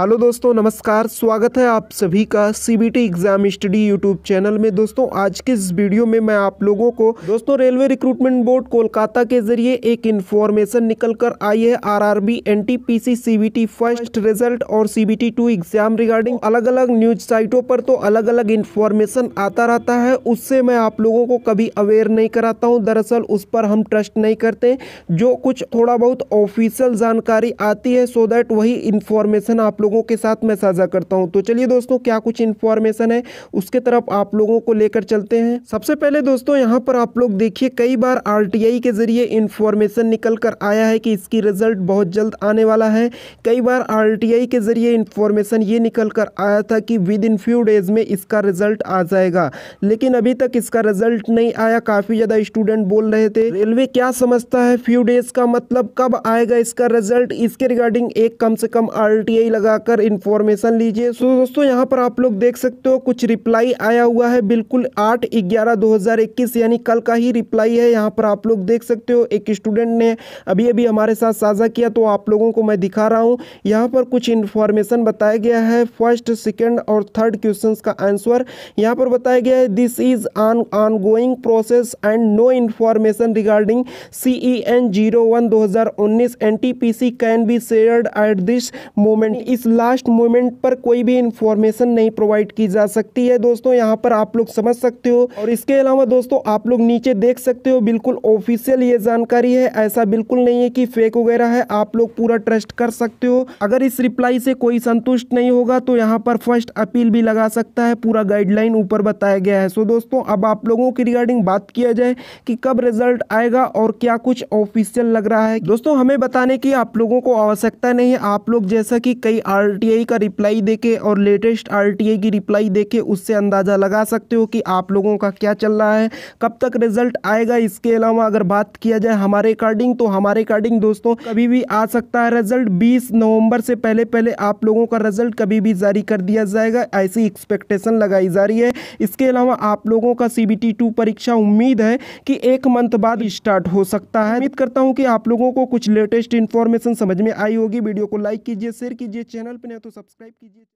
hello दोस्तों नमस्कार स्वागत है आप सभी का CBT exam study YouTube channel में दोस्तों आज के इस वीडियो में मैं आप लोगों को दोस्तों रेलवे रिक्रूटमेंट बोर्ड कोलकाता के जरिए एक इन्फॉर्मेशन निकल कर आई है RRB NTPC CBT first result और सीबीटी टू एग्जाम रिगार्डिंग अलग अलग न्यूज साइटों पर तो अलग अलग इन्फॉर्मेशन आता रहता है उससे मैं आप लोगों को कभी अवेयर नहीं कराता हूँ दरअसल उस पर हम ट्रस्ट नहीं करते जो कुछ थोड़ा बहुत ऑफिशियल जानकारी आती है सो दैट वही इन्फॉर्मेशन आप लोग लोगों के साथ मैं साझा करता हूँ तो चलिए दोस्तों क्या कुछ इन्फॉर्मेशन है उसके तरफ आप लोगों को लेकर चलते हैं सबसे पहले दोस्तों यहाँ पर आप लोग देखिए कई बार आर के जरिए इन्फॉर्मेशन निकल कर आया है कि इसकी रिजल्ट बहुत जल्द आने वाला है कई बार आर के जरिए इन्फॉर्मेशन ये निकल कर आया था कि विद इन फ्यू डेज में इसका रिजल्ट आ जाएगा लेकिन अभी तक इसका रिजल्ट नहीं आया काफ़ी ज़्यादा स्टूडेंट बोल रहे थे रेलवे क्या समझता है फ्यू डेज का मतलब कब आएगा इसका रिजल्ट इसके रिगार्डिंग एक कम से कम आर लगा जाकर इन्फॉर्मेशन लीजिए सो दोस्तों यहाँ पर आप लोग देख सकते हो कुछ रिप्लाई आया हुआ है बिल्कुल आठ ग्यारह दो यानी कल का ही रिप्लाई है यहाँ पर आप लोग देख सकते हो एक स्टूडेंट ने अभी अभी हमारे साथ साझा किया तो आप लोगों को मैं दिखा रहा हूँ यहाँ पर कुछ इन्फॉर्मेशन बताया गया है फर्स्ट सेकेंड और थर्ड क्वेश्चन का आंसर यहाँ पर बताया गया है this is on on going process and no information regarding C E N zero one दो हज़ार उन्नीस N T P C can be shared at this moment इस इस लास्ट मोमेंट पर कोई भी इंफॉर्मेशन नहीं प्रोवाइड की जा सकती है दोस्तों यहाँ पर आप लोग समझ सकते हो और इसके अलावा दोस्तों आप लोग नीचे देख सकते हो बिल्कुल ऑफिशियल ये जानकारी है ऐसा बिल्कुल नहीं है कि फेक वगैरह है आप लोग पूरा ट्रस्ट कर सकते हो अगर इस रिप्लाई से कोई संतुष्ट नहीं होगा तो यहाँ पर फर्स्ट अपील भी लगा सकता है पूरा गाइडलाइन ऊपर बताया गया है सो दोस्तों अब आप लोगों की रिगार्डिंग बात किया जाए कि कब रिजल्ट आएगा और क्या कुछ ऑफिशियल लग रहा है दोस्तों हमें बताने की आप लोगों को आवश्यकता नहीं है आप लोग जैसा कि कई आरटीआई का रिप्लाई देके और लेटेस्ट आरटीआई की रिप्लाई देके उससे अंदाज़ा लगा सकते हो कि आप लोगों का क्या चल रहा है कब तक रिजल्ट आएगा इसके अलावा अगर बात किया जाए हमारे अकॉर्डिंग तो हमारे अकॉर्डिंग दोस्तों कभी भी आ सकता है रिजल्ट बीस नवम्बर से पहले पहले आप लोगों का रिजल्ट कभी भी जारी कर दिया जाएगा ऐसी एक्सपेक्टेशन लगाई जा रही है इसके अलावा आप लोगों का सी बी परीक्षा उम्मीद है कि एक मंथ बाद स्टार्ट हो सकता है उम्मीद करता हूँ कि आप लोगों को कुछ लेटेस्ट इन्फॉर्मेशन समझ में आई होगी वीडियो को लाइक कीजिए शेयर कीजिए चैनल पर नहीं तो सब्सक्राइब कीजिए